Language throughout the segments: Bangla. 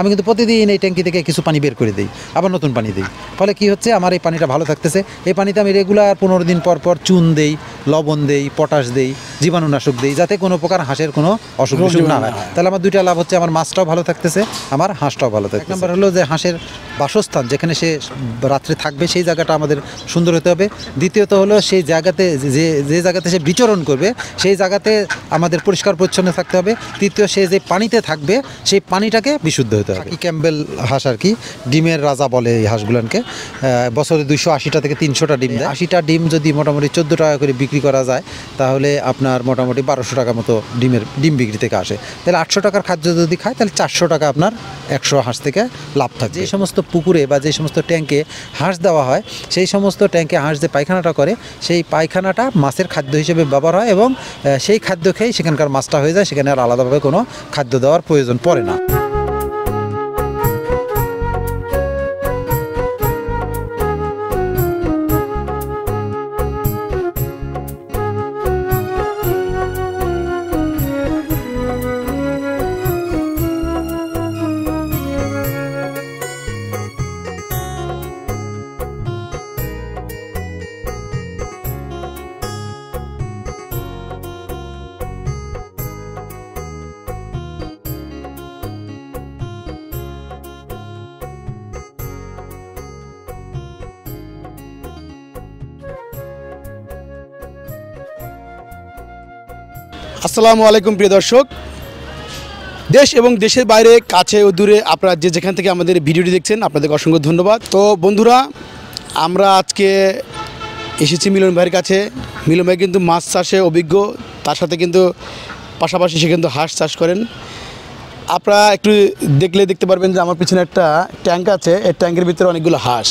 আমি কিন্তু প্রতিদিন এই ট্যাঙ্কি থেকে কিছু পানি বের করে দিই আবার নতুন পানি দিই ফলে কি হচ্ছে আমার এই পানিটা ভালো থাকতেছে এই পানিতে আমি রেগুলার পনেরো দিন পর পর চুন দেই লবণ দেই পটাশ দেই জীবাণুনাশক দেই যাতে কোনো প্রকার হাঁসের কোনো অসুখ বিসুখ না হয় তাহলে আমার দুইটা লাভ হচ্ছে আমার মাছটাও ভালো থাকতেছে আমার হাঁসটাও ভালো থাকে নাম্বার হলো যে হাঁসের বাসস্থান যেখানে সে রাত্রে থাকবে সেই জায়গাটা আমাদের সুন্দর হতে হবে দ্বিতীয়ত হলো সেই জায়গাতে যে যে জায়গাতে সে বিচরণ করবে সেই জায়গাতে আমাদের পরিষ্কার পরিচ্ছন্ন থাকতে হবে তৃতীয় সে যে পানিতে থাকবে সেই পানিটাকে বিশুদ্ধ হতে করতে হবে ক্যাম্বেল হাঁস আর কি ডিমের রাজা বলে এই হাঁসগুলানকে বছরে দুইশো আশিটা থেকে তিনশোটা ডিম দেয় আশিটা ডিম যদি মোটামুটি চোদ্দো টাকা করে বিক্রি করা যায় তাহলে আপনার মোটামুটি বারোশো টাকা মতো ডিমের ডিম বিক্রি থেকে আসে তাহলে আটশো টাকার খাদ্য যদি খায় তাহলে চারশো টাকা আপনার একশো হাঁস থেকে লাভ থাকে যে সমস্ত পুকুরে বা যে সমস্ত ট্যাঙ্কে হাঁস দেওয়া হয় সেই সমস্ত ট্যাঙ্কে হাঁস যে পায়খানাটা করে সেই পায়খানাটা মাছের খাদ্য হিসেবে ব্যবহার হয় এবং সেই খাদ্য খেয়ে সেখানকার মাছটা হয়ে যায় সেখানে আর আলাদাভাবে কোনো খাদ্য দেওয়ার প্রয়োজন পড়ে না আসসালামু আলাইকুম প্রিয় দর্শক দেশ এবং দেশের বাইরে কাছে ও দূরে আপনারা যে যেখান থেকে আমাদের ভিডিওটি দেখছেন আপনাদেরকে অসংখ্য ধন্যবাদ তো বন্ধুরা আমরা আজকে এসেছি মিলন ভাইয়ের কাছে মিলন ভাই কিন্তু মাছ চাষে অভিজ্ঞ তার সাথে কিন্তু পাশাপাশি সে কিন্তু হাঁস চাষ করেন আপনারা একটু দেখলে দেখতে পারবেন যে আমার পিছনে একটা ট্যাঙ্ক আছে এই ট্যাঙ্কের ভিতরে অনেকগুলো হাঁস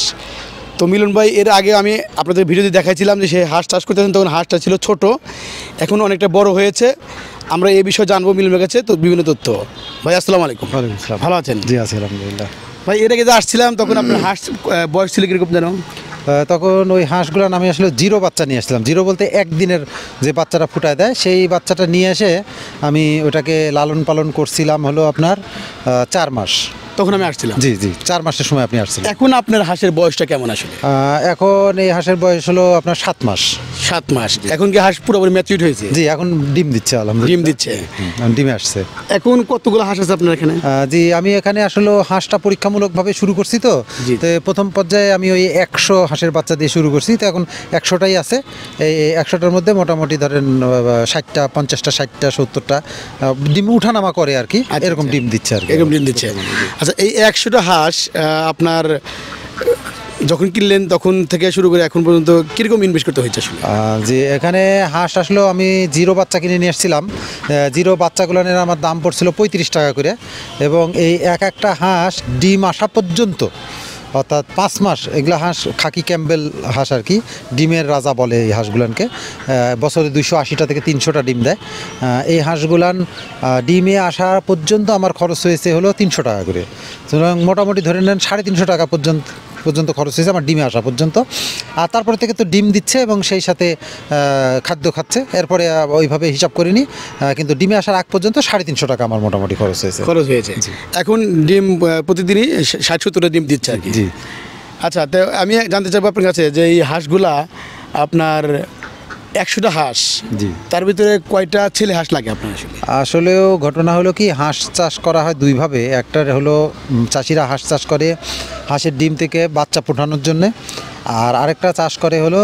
তো মিলন ভাই এর আগে আমি আপনাদের ভিডিওতে দেখাইছিলাম যে সে হাঁস চাষ করতেছেন তখন হাঁসটা ছিল ছোট এখন অনেকটা বড় হয়েছে আমরা এই বিষয়ে জানবো মিলন ভাই কাছে তো বিভিন্ন তথ্য ভাই আসসালামু আলাইকুম ওয়ালাইকুম আসসালাম ভালো আছেন জি আছি আলহামদুলিল্লাহ ভাই এর আগে যে আসছিলাম তখন আপনার হাঁস বয়স ছিল কীরকম জানো তখন ওই হাঁসগুলান আমি আসলে জিরো বাচ্চা নিয়ে আসলাম জিরো বলতে একদিনের যে বাচ্চাটা ফুটায় দেয় সেই বাচ্চাটা নিয়ে এসে আমি ওটাকে লালন পালন করছিলাম হলো আপনার চার মাস তখন আমি আসছিলাম জি জি চার মাসের সময় আপনি আসছেন এখন আপনার হাঁসের বয়সটা কেমন আসলে এখন এই হাঁসের বয়স হলো আপনার সাত মাস সাত মাস এখন কি হাঁস পুরোপুরি ম্যাচিউট হয়েছে জি এখন ডিম দিচ্ছে আলহামদুলিল্লাহ ডিম দিচ্ছে ডিমে আসছে এখন কতগুলো হাঁস আছে আপনার এখানে জি আমি এখানে আসলে হাঁসটা পরীক্ষামূলকভাবে শুরু করছি তো প্রথম পর্যায়ে আমি ওই একশো হাঁসের বাচ্চা দিয়ে শুরু করছি তো এখন একশোটাই আছে এই একশোটার মধ্যে মোটামুটি ধরেন ষাটটা পঞ্চাশটা ষাটটা সত্তরটা ডিম উঠানামা করে আর কি আচ্ছা, এরকম আচ্ছা। ডিম দিচ্ছে আর কি এরকম ডিম দিচ্ছে আচ্ছা এই একশোটা হাঁস আপনার যখন কিনলেন তখন থেকে শুরু করে এখন পর্যন্ত কীরকম ইনভেস্ট করতে হয়েছে আসলে যে এখানে হাঁস আসলেও আমি জিরো বাচ্চা কিনে নিয়ে এসেছিলাম জিরো বাচ্চাগুলো নিয়ে আমার দাম পড়ছিল পঁয়ত্রিশ টাকা করে এবং এই এক একটা হাঁস ডিম আসা পর্যন্ত অর্থাৎ পাঁচ মাস এগুলো হাঁস খাকি ক্যাম্বেল হাঁস আর কি ডিমের রাজা বলে এই হাঁসগুলানকে বছরে দুইশো আশিটা থেকে তিনশোটা ডিম দেয় এই হাঁসগুলান ডিমে আসা পর্যন্ত আমার খরচ হয়েছে হলো তিনশো টাকা করে সুতরাং মোটামুটি ধরে নেন সাড়ে তিনশো টাকা পর্যন্ত পর্যন্ত খরচ হয়েছে আমার ডিমে আসা পর্যন্ত আর তারপরে থেকে তো ডিম দিচ্ছে এবং সেই সাথে খাদ্য খাচ্ছে এরপরে ওইভাবে হিসাব করিনি কিন্তু ডিমে আসার আগ পর্যন্ত সাড়ে তিনশো টাকা আমার মোটামুটি খরচ হয়েছে খরচ হয়েছে এখন ডিম প্রতিদিনই ষাট সত্তরটা ডিম দিচ্ছে আর কি জি আচ্ছা তো আমি জানতে চাইবো আপনার কাছে যে এই হাঁসগুলা আপনার একশোটা হাঁস জি তার ভিতরে কয়টা ছেলে হাঁস লাগে আপনার আসলে আসলেও ঘটনা হলো কি হাঁস চাষ করা হয় দুইভাবে একটা হলো চাষিরা হাঁস চাষ করে হাঁসের ডিম থেকে বাচ্চা ফোটানোর জন্যে আর আরেকটা চাষ করে হলো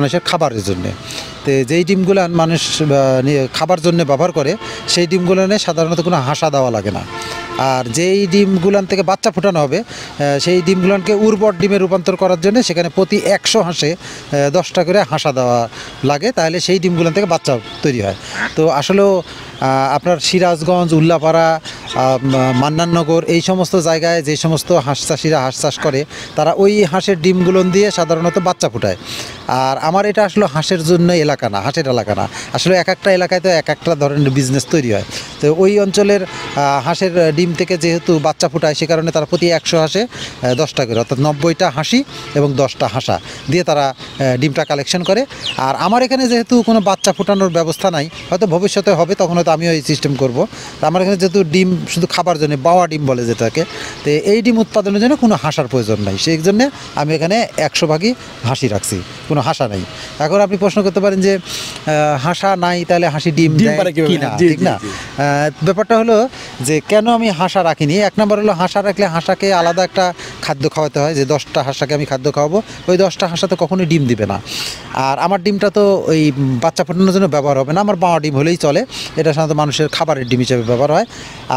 মানুষের খাবারের জন্যে তো যেই ডিমগুলো মানুষ খাবার জন্য ব্যবহার করে সেই ডিমগুলো সাধারণত কোনো হাসা দেওয়া লাগে না আর যেই ডিমগুলান থেকে বাচ্চা ফোটানো হবে সেই ডিমগুলানকে উর্বর ডিমে রূপান্তর করার জন্য সেখানে প্রতি একশো হাঁসে দশটা করে হাঁসা দেওয়া লাগে তাহলে সেই ডিমগুলান থেকে বাচ্চা তৈরি হয় তো আসলেও আপনার সিরাজগঞ্জ উল্লাপাড়া মান্নাননগর এই সমস্ত জায়গায় যে সমস্ত হাঁস চাষিরা হাঁস চাষ করে তারা ওই হাঁসের ডিমগুলো দিয়ে সাধারণত বাচ্চা ফুটায় আর আমার এটা আসলে হাঁসের জন্য এলাকা না হাঁসের এলাকা না আসলে এক একটা এলাকায় তো এক একটা ধরনের বিজনেস তৈরি হয় তো ওই অঞ্চলের হাঁসের ডিম থেকে যেহেতু বাচ্চা ফুটায় সে কারণে তারা প্রতি একশো হাঁসে দশটা করে অর্থাৎ নব্বইটা হাসি এবং দশটা হাঁসা দিয়ে তারা ডিমটা কালেকশন করে আর আমার এখানে যেহেতু কোনো বাচ্চা ফুটানোর ব্যবস্থা নাই হয়তো ভবিষ্যতে হবে তখন হয়তো আমিও এই সিস্টেম করব আমার এখানে যেহেতু ডিম শুধু খাবার জন্য বাওয়া ডিম বলে যেটাকে তো এই ডিম উৎপাদনের জন্য কোনো হাঁসার প্রয়োজন নাই সেই জন্যে আমি এখানে একশো ভাগই হাসি রাখছি কোনো হাসা নাই এখন আপনি প্রশ্ন করতে পারেন যে হাসা নাই তাহলে হাসি ডিম ঠিক না ব্যাপারটা হলো যে কেন আমি হাসা রাখিনি এক নম্বর হলো হাসা রাখলে হাঁসাকে আলাদা একটা খাদ্য খাওয়াতে হয় যে দশটা হাঁসাকে আমি খাদ্য খাওয়াবো ওই দশটা হাঁসা তো কখনোই ডিম দিবে না আর আমার ডিমটা তো ওই বাচ্চা ফোটানোর জন্য ব্যবহার হবে না আমার বাওয়া ডিম হলেই চলে এটা সাধারণত মানুষের খাবারের ডিম হিসেবে ব্যবহার হয়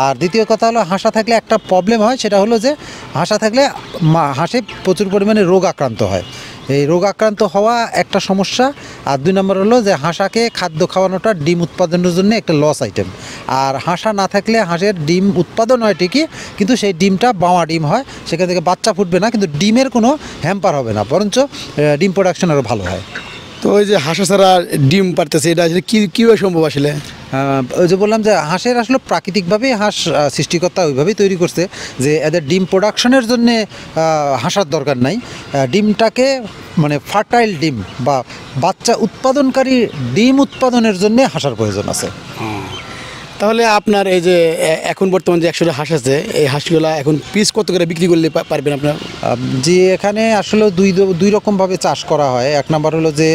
আর দ্বিতীয় কথা হলো হাঁসা থাকলে একটা প্রবলেম হয় সেটা হলো যে হাঁসা থাকলে হাঁসে প্রচুর পরিমাণে রোগ আক্রান্ত হয় এই রোগ আক্রান্ত হওয়া একটা সমস্যা আর দুই নম্বর হলো যে হাঁসাকে খাদ্য খাওয়ানোটা ডিম উৎপাদনের জন্য একটা লস আইটেম আর হাঁসা না থাকলে হাঁসের ডিম উৎপাদন হয় ঠিকই কিন্তু সেই ডিমটা বাওয়া ডিম হয় সেখান থেকে বাচ্চা ফুটবে না কিন্তু ডিমের কোনো হ্যাম্পার হবে না বরঞ্চ ডিম প্রোডাকশন আরও ভালো হয় তো ওই যে হাঁসা ছাড়া ডিম পারতেছে এটা আসলে কী কীভাবে সম্ভব আসলে ওই যে বললাম যে হাঁসের আসলে প্রাকৃতিকভাবেই হাঁস সৃষ্টিকর্তা ওইভাবেই তৈরি করছে যে এদের ডিম প্রোডাকশনের জন্যে হাঁসার দরকার নাই ডিমটাকে মানে ফার্টাইল ডিম বা বাচ্চা উৎপাদনকারী ডিম উৎপাদনের জন্যে হাঁসার প্রয়োজন আছে তাহলে আপনার এই যে এখন বর্তমান যে একশোটা হাঁস আছে এই হাঁসগুলা এখন পিস কত করে বিক্রি করলে পারবেন আপনার যে এখানে আসলে দুই দুই রকমভাবে চাষ করা হয় এক নাম্বার হলো যে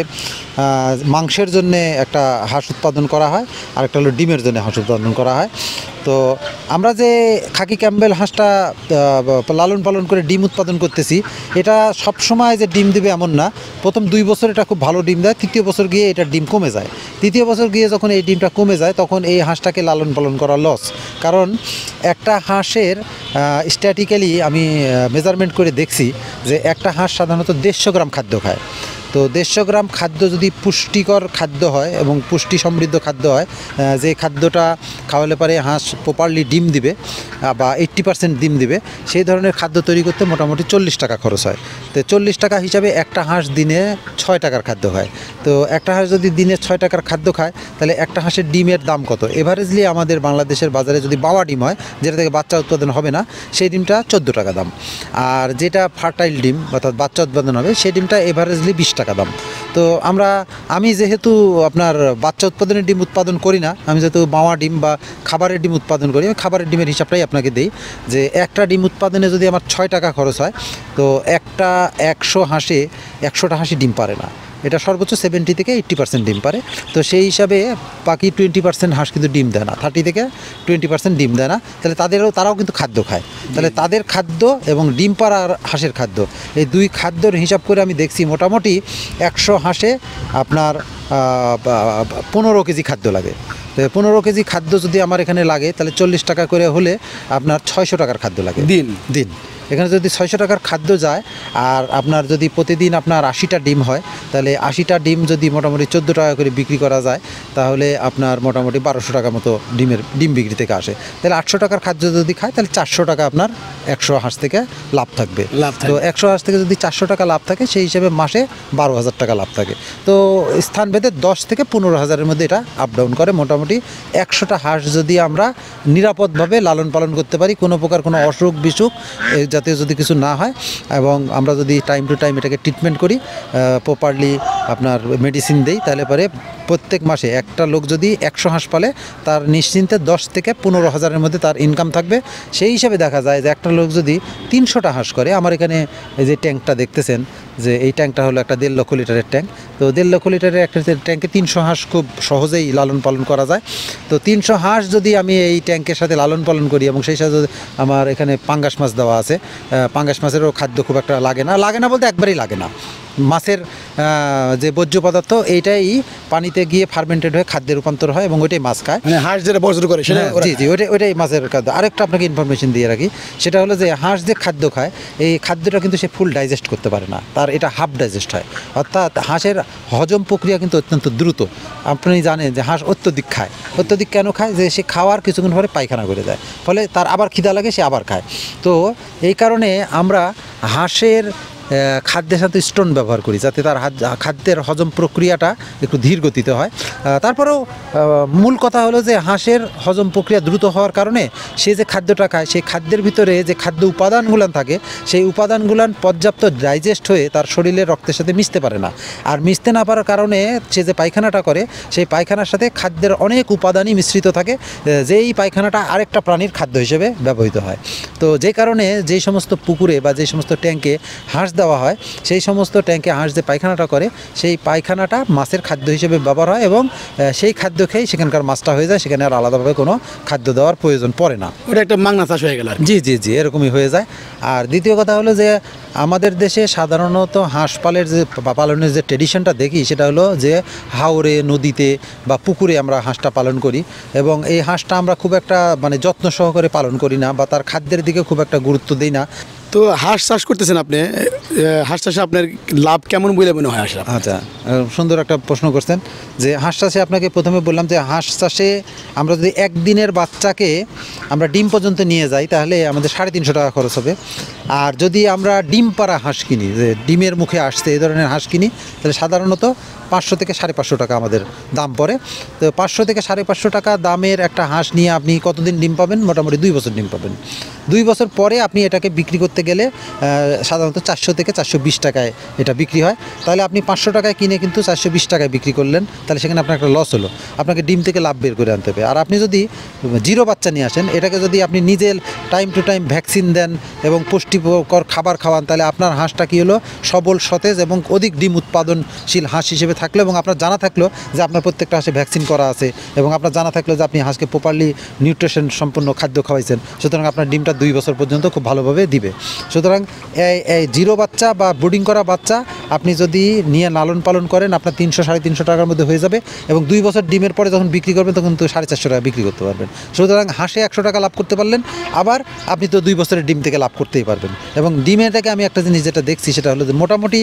মাংসের জন্য একটা হাঁস উৎপাদন করা হয় আর একটা হলো ডিমের জন্য হাঁস উৎপাদন করা হয় তো আমরা যে খাকি ক্যাম্বেল হাঁসটা লালন পালন করে ডিম উৎপাদন করতেছি এটা সব সময় যে ডিম দেবে এমন না প্রথম দুই বছর এটা খুব ভালো ডিম দেয় তৃতীয় বছর গিয়ে এটা ডিম কমে যায় তৃতীয় বছর গিয়ে যখন এই ডিমটা কমে যায় তখন এই হাঁসটাকে লালন পালন করা লস কারণ একটা হাঁসের স্ট্যাটিক্যালি আমি মেজারমেন্ট করে দেখছি যে একটা হাঁস সাধারণত দেড়শো গ্রাম খাদ্য খায় তো দেড়শো গ্রাম খাদ্য যদি পুষ্টিকর খাদ্য হয় এবং পুষ্টি সমৃদ্ধ খাদ্য হয় যে খাদ্যটা খাওয়ালে পারে হাঁস প্রপারলি ডিম দিবে বা এইট্টি পার্সেন্ট ডিম দিবে সেই ধরনের খাদ্য তৈরি করতে মোটামুটি চল্লিশ টাকা খরচ হয় তো চল্লিশ টাকা হিসাবে একটা হাঁস দিনে ছয় টাকার খাদ্য হয় তো একটা হাঁস যদি দিনে ছয় টাকার খাদ্য খায় তাহলে একটা হাঁসের ডিমের দাম কত এভারেজলি আমাদের বাংলাদেশের বাজারে যদি বাবা ডিম হয় যেটা থেকে বাচ্চা উৎপাদন হবে না সেই ডিমটা চোদ্দো টাকা দাম আর যেটা ফার্টাইল ডিম অর্থাৎ বাচ্চা উৎপাদন হবে সেই ডিমটা এভারেজলি বিশ টাকা টাকা দাম তো আমরা আমি যেহেতু আপনার বাচ্চা উৎপাদনের ডিম উৎপাদন করি না আমি যেহেতু মাওয়া ডিম বা খাবারের ডিম উৎপাদন করি আমি খাবারের ডিমের হিসাবটাই আপনাকে দিই যে একটা ডিম উৎপাদনে যদি আমার ছয় টাকা খরচ হয় তো একটা একশো হাঁসে একশোটা হাঁসি ডিম পারে না এটা সর্বোচ্চ সেভেন্টি থেকে এইট্টি পার্সেন্ট ডিম পারে তো সেই হিসাবে বাকি টোয়েন্টি পার্সেন্ট হাঁস কিন্তু ডিম দেয় না থার্টি থেকে টোয়েন্টি পার্সেন্ট ডিম দেয় না তাহলে তাদেরও তারাও কিন্তু খাদ্য খায় তাহলে তাদের খাদ্য এবং ডিম পাড়া হাঁসের খাদ্য এই দুই খাদ্যর হিসাব করে আমি দেখছি মোটামুটি একশো হাঁসে আপনার পনেরো কেজি খাদ্য লাগে পনেরো কেজি খাদ্য যদি আমার এখানে লাগে তাহলে চল্লিশ টাকা করে হলে আপনার ছয়শো টাকার খাদ্য লাগে দিন দিন এখানে যদি ছয়শো টাকার খাদ্য যায় আর আপনার যদি প্রতিদিন আপনার আশিটা ডিম হয় তাহলে আশিটা ডিম যদি মোটামুটি চোদ্দো টাকা করে বিক্রি করা যায় তাহলে আপনার মোটামুটি বারোশো টাকা মতো ডিমের ডিম বিক্রি থেকে আসে তাহলে আটশো টাকার খাদ্য যদি খায় তাহলে চারশো টাকা আপনার একশো হাঁস থেকে লাভ থাকবে লাভ তো একশো হাঁস থেকে যদি চারশো টাকা লাভ থাকে সেই হিসেবে মাসে বারো হাজার টাকা লাভ থাকে তো স্থান ভেদে দশ থেকে পনেরো হাজারের মধ্যে এটা আপ ডাউন করে মোটামুটি একশোটা হাঁস যদি আমরা নিরাপদভাবে লালন পালন করতে পারি কোনো প্রকার কোনো অসুখ বিসুখ যাতে যদি কিছু না হয় এবং আমরা যদি টাইম টু টাইম এটাকে ট্রিটমেন্ট করি প্রপারলি আপনার মেডিসিন দেই তাহলে পরে প্রত্যেক মাসে একটা লোক যদি একশো হাঁস পালে তার নিশ্চিন্তে দশ থেকে পনেরো হাজারের মধ্যে তার ইনকাম থাকবে সেই হিসাবে দেখা যায় যে একটা লোক যদি তিনশোটা হাঁস করে আমার এখানে এই যে ট্যাঙ্কটা দেখতেছেন যে এই ট্যাঙ্কটা হলো একটা দেড় লক্ষ লিটারের ট্যাঙ্ক তো দেড় লক্ষ লিটারের একটা ট্যাঙ্কে তিনশো হাঁস খুব সহজেই লালন পালন করা যায় তো তিনশো হাঁস যদি আমি এই ট্যাঙ্কের সাথে লালন পালন করি এবং সেই সাথে আমার এখানে পাঙ্গাস মাছ দেওয়া আছে পাঙ্গাস মাছেরও খাদ্য খুব একটা লাগে না লাগে না বলতে একবারেই লাগে না মাছের যে বর্জ্য পদার্থ এইটাই পানিতে গিয়ে ফার্মেন্টেড হয়ে খাদ্যে রূপান্তর হয় এবং ওইটাই মাছ খায় মানে হাঁস যেটা বর্জ্য করে সেটা হ্যাঁ, জি জি ওইটাই ওইটাই মাছের খাদ্য আরেকটা আপনাকে ইনফরমেশন দিয়ে রাখি সেটা হলো যে হাঁস যে খাদ্য খায় এই খাদ্যটা কিন্তু সে ফুল ডাইজেস্ট করতে পারে না তার এটা হাফ ডাইজেস্ট হয় অর্থাৎ হাঁসের হজম প্রক্রিয়া কিন্তু অত্যন্ত দ্রুত আপনি জানেন যে হাঁস অত্যধিক খায় অত্যধিক কেন খায় যে সে খাওয়ার কিছুক্ষণ পরে পায়খানা করে দেয় ফলে তার আবার খিদা লাগে সে আবার খায় তো এই কারণে আমরা হাঁসের খাদ্যের সাথে স্টোন ব্যবহার করি যাতে তার খাদ্যের হজম প্রক্রিয়াটা একটু ধীর গতিতে হয় তারপরেও মূল কথা হলো যে হাঁসের হজম প্রক্রিয়া দ্রুত হওয়ার কারণে সে যে খাদ্যটা খায় সেই খাদ্যের ভিতরে যে খাদ্য উপাদানগুলান থাকে সেই উপাদানগুলান পর্যাপ্ত ডাইজেস্ট হয়ে তার শরীরে রক্তের সাথে মিশতে পারে না আর মিশতে না পারার কারণে সে যে পায়খানাটা করে সেই পায়খানার সাথে খাদ্যের অনেক উপাদানই মিশ্রিত থাকে যেই পায়খানাটা আরেকটা প্রাণীর খাদ্য হিসেবে ব্যবহৃত হয় তো যে কারণে যে সমস্ত পুকুরে বা যে সমস্ত ট্যাঙ্কে হাঁস দেওয়া হয় সেই সমস্ত ট্যাঙ্কে হাঁস যে পায়খানাটা করে সেই পায়খানাটা মাছের খাদ্য হিসেবে ব্যবহার হয় এবং সেই খাদ্য খেয়েই সেখানকার মাছটা হয়ে যায় সেখানে আর আলাদাভাবে কোনো খাদ্য দেওয়ার প্রয়োজন পড়ে না ওটা একটা মাংনা চাষ হয়ে গেল জি জি জি এরকমই হয়ে যায় আর দ্বিতীয় কথা হলো যে আমাদের দেশে সাধারণত হাঁস পালের যে পালনের যে ট্রেডিশনটা দেখি সেটা হলো যে হাওরে নদীতে বা পুকুরে আমরা হাঁসটা পালন করি এবং এই হাঁসটা আমরা খুব একটা মানে যত্ন সহকারে পালন করি না বা তার খাদ্যের দিকে খুব একটা গুরুত্ব দিই না তো হাঁস চাষ করতেছেন আপনি হাঁস চাষে আপনার লাভ কেমন বলে মনে হয় আসলে আচ্ছা সুন্দর একটা প্রশ্ন করছেন যে হাঁস চাষে আপনাকে প্রথমে বললাম যে হাঁস চাষে আমরা যদি একদিনের বাচ্চাকে আমরা ডিম পর্যন্ত নিয়ে যাই তাহলে আমাদের সাড়ে তিনশো টাকা খরচ হবে আর যদি আমরা ডিম পাড়া হাঁস কিনি যে ডিমের মুখে আসছে এই ধরনের হাঁস কিনি তাহলে সাধারণত পাঁচশো থেকে সাড়ে পাঁচশো টাকা আমাদের দাম পড়ে তো পাঁচশো থেকে সাড়ে পাঁচশো টাকা দামের একটা হাঁস নিয়ে আপনি কতদিন ডিম পাবেন মোটামুটি দুই বছর ডিম পাবেন দুই বছর পরে আপনি এটাকে বিক্রি করতে গেলে সাধারণত চারশো থেকে চারশো বিশ টাকায় এটা বিক্রি হয় তাহলে আপনি পাঁচশো টাকায় কিনে কিন্তু চারশো বিশ টাকায় বিক্রি করলেন তাহলে সেখানে আপনার একটা লস হলো আপনাকে ডিম থেকে লাভ বের করে আনতে হবে আর আপনি যদি জিরো বাচ্চা নিয়ে আসেন এটাকে যদি আপনি নিজের টাইম টু টাইম ভ্যাকসিন দেন এবং পুষ্টি পুষ্টিকর খাবার খাওয়ান তাহলে আপনার হাঁসটা কী হলো সবল সতেজ এবং অধিক ডিম উৎপাদনশীল হাঁস হিসেবে থাকলো এবং আপনার জানা থাকলো যে আপনার প্রত্যেকটা হাঁসে ভ্যাকসিন করা আছে এবং আপনার জানা থাকলো যে আপনি হাঁসকে প্রপারলি নিউট্রিশন সম্পূর্ণ খাদ্য খাওয়াইছেন সুতরাং আপনার ডিমটা দুই বছর পর্যন্ত খুব ভালোভাবে দিবে সুতরাং জিরো বাচ্চা বা ব্রুডিং করা বাচ্চা আপনি যদি নিয়ে লালন পালন করেন আপনার তিনশো সাড়ে তিনশো টাকার মধ্যে হয়ে যাবে এবং দুই বছর ডিমের পরে যখন বিক্রি করবেন তখন তো সাড়ে চারশো টাকা বিক্রি করতে পারবেন সুতরাং হাঁসে একশো টাকা লাভ করতে পারলেন আবার আপনি তো দুই বছরের ডিম থেকে লাভ করতেই পারবেন পারবেন এবং ডিমে থেকে আমি একটা জিনিস যেটা দেখছি সেটা হলো যে মোটামুটি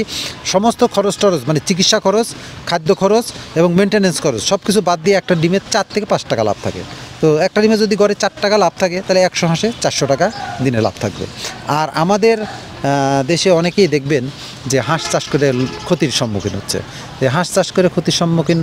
সমস্ত খরচ টরচ মানে চিকিৎসা খরচ খাদ্য খরচ এবং মেনটেন্যান্স খরচ সব কিছু বাদ দিয়ে একটা ডিমের চার থেকে পাঁচ টাকা লাভ থাকে তো একটা ডিমে যদি গড়ে চার টাকা লাভ থাকে তাহলে একশো হাঁসে চারশো টাকা দিনে লাভ থাকবে আর আমাদের দেশে অনেকেই দেখবেন যে হাঁস চাষ করে ক্ষতির সম্মুখীন হচ্ছে যে হাঁস চাষ করে ক্ষতির সম্মুখীন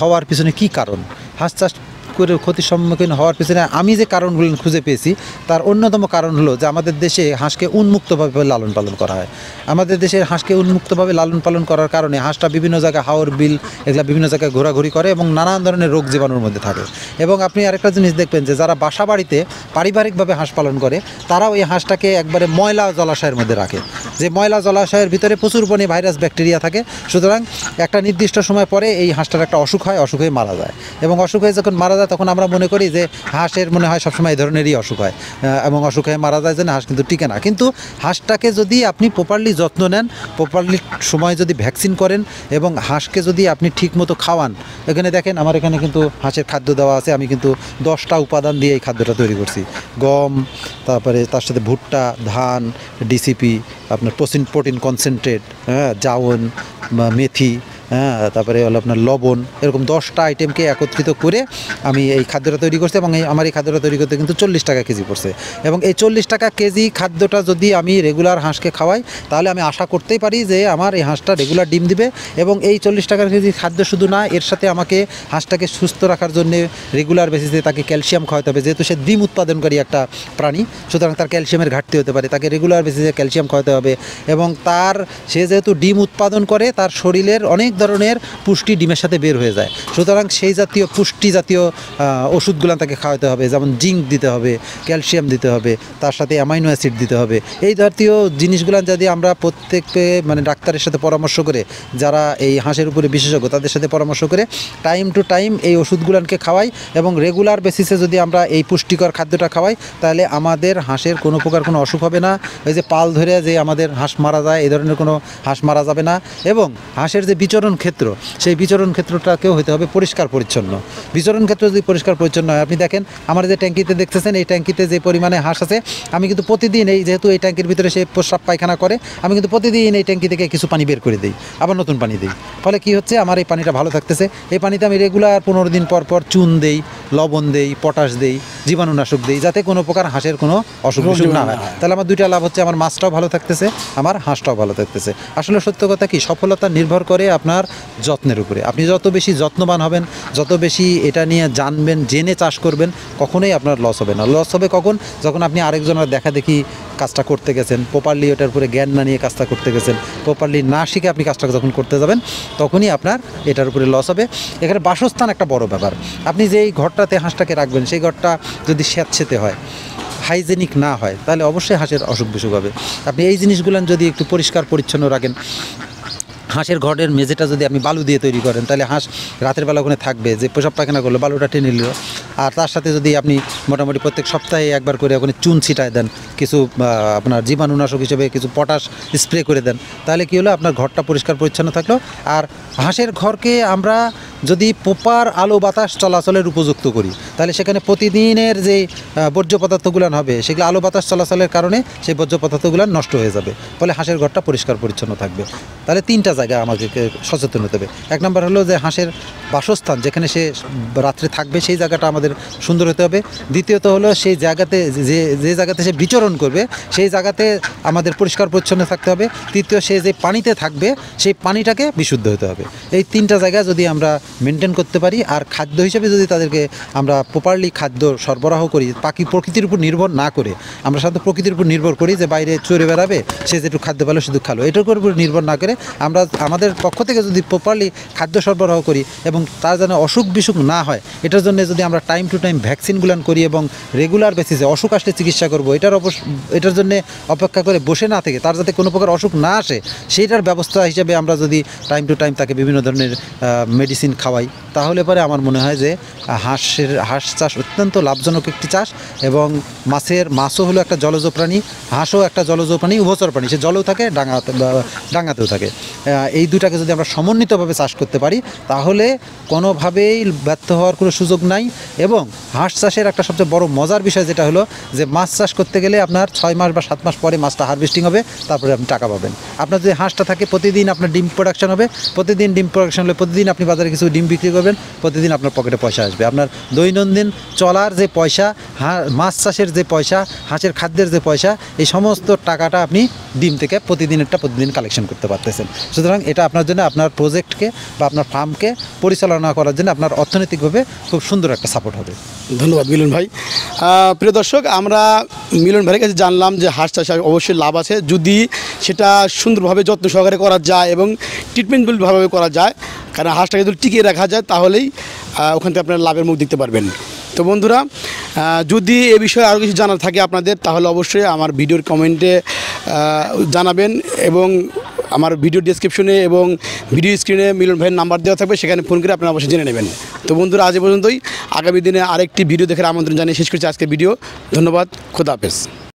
হওয়ার পিছনে কি কারণ হাঁস চাষ করে ক্ষতির সম্মুখীন হওয়ার পিছনে আমি যে কারণগুলো খুঁজে পেয়েছি তার অন্যতম কারণ হলো যে আমাদের দেশে হাঁসকে উন্মুক্তভাবে লালন পালন করা হয় আমাদের দেশের হাঁসকে উন্মুক্তভাবে লালন পালন করার কারণে হাঁসটা বিভিন্ন জায়গায় হাওর বিল এগুলো বিভিন্ন জায়গায় ঘোরাঘুরি করে এবং নানান ধরনের রোগ জীবাণুর মধ্যে থাকে এবং আপনি আরেকটা জিনিস দেখবেন যে যারা বাসা বাড়িতে পারিবারিকভাবে হাঁস পালন করে তারাও এই হাঁসটাকে একবারে ময়লা জলাশয়ের মধ্যে রাখে যে ময়লা জলাশয়ের ভিতরে প্রচুর পরিমাণে ভাইরাস ব্যাকটেরিয়া থাকে সুতরাং একটা নির্দিষ্ট সময় পরে এই হাঁসটার একটা অসুখ হয় অসুখ হয়ে মারা যায় এবং অসুখ হয়ে যখন মারা যায় যায় তখন আমরা মনে করি যে হাঁসের মনে হয় সবসময় এই ধরনেরই অসুখ হয় এবং অসুখ হয়ে মারা যায় যেন হাঁস কিন্তু টিকে না কিন্তু হাঁসটাকে যদি আপনি প্রপারলি যত্ন নেন প্রপারলি সময় যদি ভ্যাকসিন করেন এবং হাঁসকে যদি আপনি ঠিক মতো খাওয়ান এখানে দেখেন আমার এখানে কিন্তু হাঁসের খাদ্য দেওয়া আছে আমি কিন্তু দশটা উপাদান দিয়ে এই খাদ্যটা তৈরি করছি গম তারপরে তার সাথে ভুট্টা ধান ডিসিপি আপনার প্রোটিন প্রোটিন কনসেন্ট্রেট হ্যাঁ জাওন মেথি হ্যাঁ তারপরে হলো আপনার লবণ এরকম দশটা আইটেমকে একত্রিত করে আমি এই খাদ্যটা তৈরি করছি এবং এই আমার এই খাদ্যটা তৈরি করতে কিন্তু চল্লিশ টাকা কেজি পড়ছে এবং এই চল্লিশ টাকা কেজি খাদ্যটা যদি আমি রেগুলার হাঁসকে খাওয়াই তাহলে আমি আশা করতেই পারি যে আমার এই হাঁসটা রেগুলার ডিম দিবে এবং এই চল্লিশ টাকার কেজি খাদ্য শুধু না এর সাথে আমাকে হাঁসটাকে সুস্থ রাখার জন্য রেগুলার বেসিসে তাকে ক্যালসিয়াম খাওয়াতে হবে যেহেতু সে ডিম উৎপাদনকারী একটা প্রাণী সুতরাং তার ক্যালসিয়ামের ঘাটতি হতে পারে তাকে রেগুলার বেসিসে ক্যালসিয়াম খাওয়াতে হবে এবং তার সে যেহেতু ডিম উৎপাদন করে তার শরীরের অনেক ধরনের পুষ্টি ডিমের সাথে বের হয়ে যায় সুতরাং সেই জাতীয় পুষ্টি জাতীয় ওষুধগুলো তাকে খাওয়াতে হবে যেমন জিঙ্ক দিতে হবে ক্যালসিয়াম দিতে হবে তার সাথে অ্যামাইনো অ্যাসিড দিতে হবে এই জাতীয় জিনিসগুলো যদি আমরা প্রত্যেককে মানে ডাক্তারের সাথে পরামর্শ করে যারা এই হাঁসের উপরে বিশেষজ্ঞ তাদের সাথে পরামর্শ করে টাইম টু টাইম এই ওষুধগুলানকে খাওয়াই এবং রেগুলার বেসিসে যদি আমরা এই পুষ্টিকর খাদ্যটা খাওয়াই তাহলে আমাদের হাঁসের কোনো প্রকার কোনো অসুখ হবে না ওই যে পাল ধরে যে আমাদের হাঁস মারা যায় এই ধরনের কোনো হাঁস মারা যাবে না এবং হাঁসের যে বিচরণ বিচরণ ক্ষেত্র সেই বিচরণ ক্ষেত্রটাকেও হতে হবে পরিষ্কার পরিচ্ছন্ন বিচরণ ক্ষেত্র যদি পরিষ্কার পরিচ্ছন্ন হয় আপনি দেখেন আমার যে ট্যাঙ্কিতে দেখতেছেন এই ট্যাঙ্কিতে যে পরিমাণে হাঁস আছে আমি কিন্তু প্রতিদিন এই যেহেতু এই ট্যাঙ্কির ভিতরে সে প্রস্রাব পায়খানা করে আমি কিন্তু প্রতিদিন এই ট্যাঙ্কি থেকে কিছু পানি বের করে দিই আবার নতুন পানি দিই ফলে কি হচ্ছে আমার এই পানিটা ভালো থাকতেছে এই পানিতে আমি রেগুলার পনেরো দিন পর পর চুন দেই লবণ দেই পটাশ দেই জীবাণুনাশক দিই যাতে কোনো প্রকার হাঁসের কোনো অসুখ বিসুখ না হয় তাহলে আমার দুইটা লাভ হচ্ছে আমার মাছটাও ভালো থাকতেছে আমার হাঁসটাও ভালো থাকতেছে আসলে সত্য কথা কি সফলতা নির্ভর করে আপনার যত্নের উপরে আপনি যত বেশি যত্নবান হবেন যত বেশি এটা নিয়ে জানবেন জেনে চাষ করবেন কখনোই আপনার লস হবে না লস হবে কখন যখন আপনি আরেকজনের দেখা দেখি কাজটা করতে গেছেন প্রপারলি ওটার উপরে জ্ঞান না নিয়ে কাজটা করতে গেছেন প্রপারলি না শিখে আপনি কাজটা যখন করতে যাবেন তখনই আপনার এটার উপরে লস হবে এখানে বাসস্থান একটা বড় ব্যাপার আপনি যে এই ঘরটাতে হাঁসটাকে রাখবেন সেই ঘরটা যদি স্যাঁতসেতে হয় হাইজেনিক না হয় তাহলে অবশ্যই হাঁসের অসুখ বিসুখ হবে আপনি এই জিনিসগুলো যদি একটু পরিষ্কার পরিচ্ছন্ন রাখেন হাঁসের ঘরের মেঝেটা যদি আপনি বালু দিয়ে তৈরি করেন তাহলে হাঁস রাতের বেলা ওখানে থাকবে যে পোশাক পায়খানা করলো বালুটা টেনে নিল আর তার সাথে যদি আপনি মোটামুটি প্রত্যেক সপ্তাহে একবার করে ওখানে চুন ছিটায় দেন কিছু আপনার জীবাণুনাশক হিসেবে কিছু পটাশ স্প্রে করে দেন তাহলে কি হলো আপনার ঘরটা পরিষ্কার পরিচ্ছন্ন থাকলো আর হাঁসের ঘরকে আমরা যদি পোপার আলো বাতাস চলাচলের উপযুক্ত করি তাহলে সেখানে প্রতিদিনের যে বর্জ্য পদার্থগুলো হবে সেগুলো আলো বাতাস চলাচলের কারণে সেই বর্জ্য পদার্থগুলো নষ্ট হয়ে যাবে ফলে হাঁসের ঘরটা পরিষ্কার পরিচ্ছন্ন থাকবে তাহলে তিনটা জায়গা আমাকে সচেতন হতে হবে এক নম্বর হলো যে হাঁসের বাসস্থান যেখানে সে রাত্রে থাকবে সেই জায়গাটা আমাদের আমাদের সুন্দর হতে হবে দ্বিতীয়ত হলো সেই জায়গাতে যে যে জায়গাতে সে বিচরণ করবে সেই জায়গাতে আমাদের পরিষ্কার পরিচ্ছন্ন থাকতে হবে তৃতীয় সে যে পানিতে থাকবে সেই পানিটাকে বিশুদ্ধ হতে হবে এই তিনটা জায়গা যদি আমরা মেনটেন করতে পারি আর খাদ্য হিসেবে যদি তাদেরকে আমরা প্রপারলি খাদ্য সরবরাহ করি পাখি প্রকৃতির উপর নির্ভর না করে আমরা সাধারণত প্রকৃতির উপর নির্ভর করি যে বাইরে চড়ে বেড়াবে সে যেটু খাদ্য পেলো শুধু খালো এটার উপর নির্ভর না করে আমরা আমাদের পক্ষ থেকে যদি প্রপারলি খাদ্য সরবরাহ করি এবং তার যেন অসুখ বিসুখ না হয় এটার জন্য যদি আমরা টাইম টু টাইম ভ্যাকসিনগুলান করি এবং রেগুলার বেসিসে অসুখ আসলে চিকিৎসা করব এটার অবশ্য এটার জন্য অপেক্ষা করে বসে না থেকে তার যাতে কোনো প্রকার অসুখ না আসে সেইটার ব্যবস্থা হিসাবে আমরা যদি টাইম টু টাইম তাকে বিভিন্ন ধরনের মেডিসিন খাওয়াই তাহলে পরে আমার মনে হয় যে হাঁসের হাঁস চাষ অত্যন্ত লাভজনক একটি চাষ এবং মাছের মাছও হলো একটা জলজ প্রাণী হাঁসও একটা জলজ প্রাণী উভচর প্রাণী সে জলেও থাকে ডাঙাতে ডাঙাতেও থাকে এই দুটাকে যদি আমরা সমন্বিতভাবে চাষ করতে পারি তাহলে কোনোভাবেই ব্যর্থ হওয়ার কোনো সুযোগ নাই এবং হাঁস চাষের একটা সবচেয়ে বড় মজার বিষয় যেটা হলো যে মাছ চাষ করতে গেলে আপনার ছয় মাস বা সাত মাস পরে মাছটা হারভেস্টিং হবে তারপরে আপনি টাকা পাবেন আপনার যদি হাঁসটা থাকে প্রতিদিন আপনার ডিম প্রোডাকশন হবে প্রতিদিন ডিম প্রোডাকশন হলে প্রতিদিন আপনি বাজারে কিছু ডিম বিক্রি করবেন প্রতিদিন আপনার পকেটে পয়সা আসবে আপনার দৈনন্দিন চলার যে পয়সা মাছ চাষের যে পয়সা হাঁসের খাদ্যের যে পয়সা এই সমস্ত টাকাটা আপনি ডিম থেকে প্রতিদিন একটা প্রতিদিন কালেকশন করতে পারতেছেন সুতরাং এটা আপনার জন্য আপনার প্রজেক্টকে বা আপনার ফার্মকে পরিচালনা করার জন্য আপনার অর্থনৈতিকভাবে খুব সুন্দর একটা সাপোর্ট রিপোর্ট হবে ধন্যবাদ মিলন ভাই প্রিয় দর্শক আমরা মিলন ভাইয়ের কাছে জানলাম যে হাঁস চাষে অবশ্যই লাভ আছে যদি সেটা সুন্দরভাবে যত্ন সহকারে করা যায় এবং ট্রিটমেন্টভাবে করা যায় কারণ হাঁসটাকে যদি টিকিয়ে রাখা যায় তাহলেই ওখান থেকে আপনারা লাভের মুখ দেখতে পারবেন তো বন্ধুরা যদি এ বিষয়ে আরও কিছু জানার থাকে আপনাদের তাহলে অবশ্যই আমার ভিডিওর কমেন্টে জানাবেন এবং আমার ভিডিও ডিসক্রিপশনে এবং ভিডিও স্ক্রিনে মিলন ভাইয়ের নাম্বার দেওয়া থাকবে সেখানে ফোন করে আপনারা অবশ্যই জেনে নেবেন তো বন্ধুরা আজ পর্যন্তই আগামী দিনে আরেকটি ভিডিও দেখার আমন্ত্রণ জানিয়ে শেষ করছি আজকে ভিডিও ধন্যবাদ খোদা হাফেজ